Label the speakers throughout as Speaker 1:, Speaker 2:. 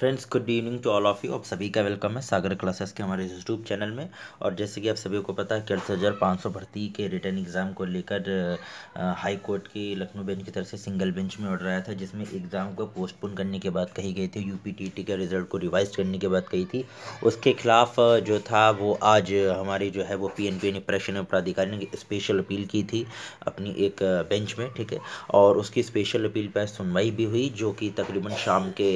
Speaker 1: friends good evening to all of you आप सभी का वेलकम है सागर क्लासेस के हमारे यूट्यूब चैनल में और जैसे कि आप सभी को पता है कि अड़सठ हज़ार पाँच सौ भर्ती के रिटर्न एग्ज़ाम को लेकर हाई कोर्ट की लखनऊ बेंच की तरफ से सिंगल बेंच में ऑर्डर आया था जिसमें एग्ज़ाम को पोस्टपोन करने के बाद कही गई थी यू पी के रिजल्ट को रिवाइज करने के बाद कही थी उसके खिलाफ जो था वो आज हमारी जो है वो पी एन पी यानी प्राधिकारी ने स्पेशल अपील की थी अपनी एक बेंच में ठीक है और उसकी स्पेशल अपील पर सुनवाई भी हुई जो कि तकरीबन शाम के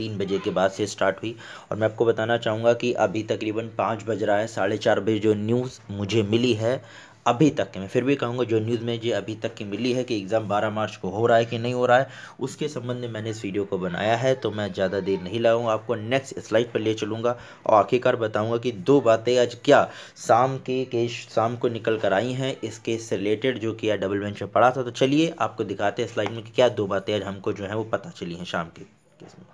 Speaker 1: तीन बजे दो के बाद से स्टार्ट हुई और मैं आपको बताना चाहूँगा कि अभी तकरीबन पाँच बज रहा है साढ़े चार बजे जो न्यूज़ मुझे मिली है अभी तक के मैं फिर भी कहूँगा जो न्यूज़ में जो अभी तक की मिली है कि एग्ज़ाम 12 मार्च को हो रहा है कि नहीं हो रहा है उसके संबंध में मैंने इस वीडियो को बनाया है तो मैं ज़्यादा देर नहीं लगाऊंगा आपको नेक्स्ट स्लाइड पर ले चलूँगा और आखिरकार बताऊँगा कि दो बातें आज क्या शाम के केश शाम को निकल कर आई हैं इसके से रिलेटेड जो कि डबल बेंच में पढ़ा था तो चलिए आपको दिखाते हैं स्लाइड में कि क्या दो बातें आज हमको जो है वो पता चली हैं शाम के केस में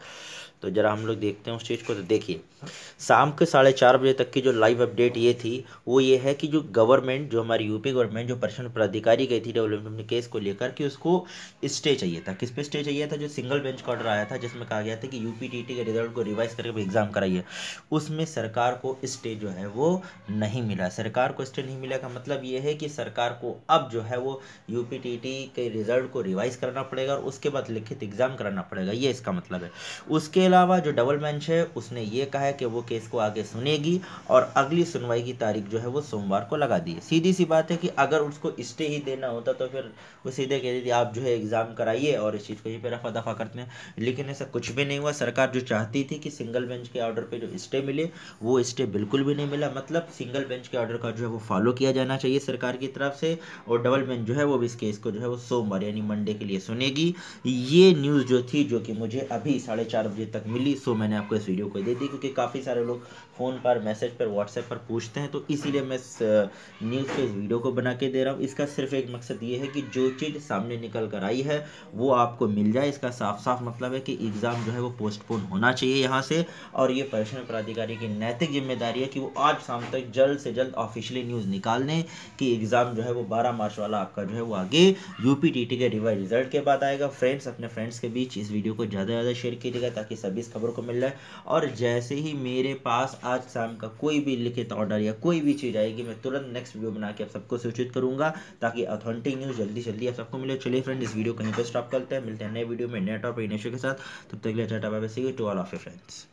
Speaker 1: तो ज़रा हम लोग देखते हैं उस चीज़ को तो देखिए शाम के साढ़े चार बजे तक की जो लाइव अपडेट ये थी वो ये है कि जो गवर्नमेंट जो हमारी यूपी गवर्नमेंट जो प्रशासन पदाधिकारी गई थी डेवलपमेंट केस को लेकर कि उसको स्टे चाहिए था किस पे स्टे चाहिए था जो सिंगल बेंच का ऑर्डर आया था जिसमें कहा गया था कि यूपी के रिजल्ट को रिवाइज करके एग्ज़ाम कराइए उसमें सरकार को स्टे जो है वो नहीं मिला सरकार को स्टे नहीं मिला का मतलब ये है कि सरकार को अब जो है वो यूपी के रिजल्ट को रिवाइज करना पड़ेगा और उसके बाद लिखित एग्ज़ाम कराना पड़ेगा ये इसका मतलब है उसके अलावा जो डबल बेंच है उसने ये कहा है कि वो केस को आगे सुनेगी और अगली सुनवाई की तारीख जो है वो सोमवार को लगा दी सीधी सी बात है कि अगर उसको स्टे ही देना होता तो फिर वो सीधे कह देती आप जो है एग्ज़ाम कराइए और इस चीज़ को ही पे रफा दफा करते हैं लेकिन ऐसा कुछ भी नहीं हुआ सरकार जो चाहती थी कि सिंगल बेंच के ऑर्डर पर जो स्टे मिले वो स्टे बिल्कुल भी नहीं मिला मतलब सिंगल बेंच के ऑर्डर का जो है वो फॉलो किया जाना चाहिए सरकार की तरफ से और डबल बेंच जो है वो इस केस को जो है वो सोमवार यानी मंडे के लिए सुनेगी ये न्यूज़ जो थी जो कि मुझे अभी साढ़े चार बजे तक तक मिली सो मैंने आपको इस वीडियो को दे दी क्योंकि काफ़ी सारे लोग फ़ोन पर मैसेज पर व्हाट्सएप पर पूछते हैं तो इसीलिए मैं इस न्यूज़ पर इस वीडियो को बना के दे रहा हूँ इसका सिर्फ एक मकसद ये है कि जो चीज़ सामने निकल कर आई है वो आपको मिल जाए इसका साफ साफ मतलब है कि एग्ज़ाम जो है वो पोस्टपोन होना चाहिए यहाँ से और ये परीक्षण प्राधिकारी की नैतिक जिम्मेदारी है कि वो आज शाम तक जल्द से जल्द ऑफिशियली न्यूज़ निकाल दें कि एग्ज़ाम जो है वो बारह मार्च वाला आपका जो है वो आगे यू के रिवाइज रिजल्ट के बाद आएगा फ्रेंड्स अपने फ्रेंड्स के बीच इस वीडियो को ज़्यादा से ज़्यादा शेयर कीजिएगा ताकि सभी इस खबर को मिल रहा है और जैसे ही मेरे पास आज शाम का कोई भी लिखित ऑर्डर या कोई भी चीज़ आएगी मैं तुरंत नेक्स्ट वीडियो बना के आप सबको सूचित करूंगा ताकि ऑथेंटिक न्यूज़ जल्दी जल्दी आप सबको मिले चलिए फ्रेंड इस वीडियो कहीं पर स्टॉप करते हैं मिलते हैं नए वीडियो में नेट और पे के साथ तब तक later tata see to all of your friends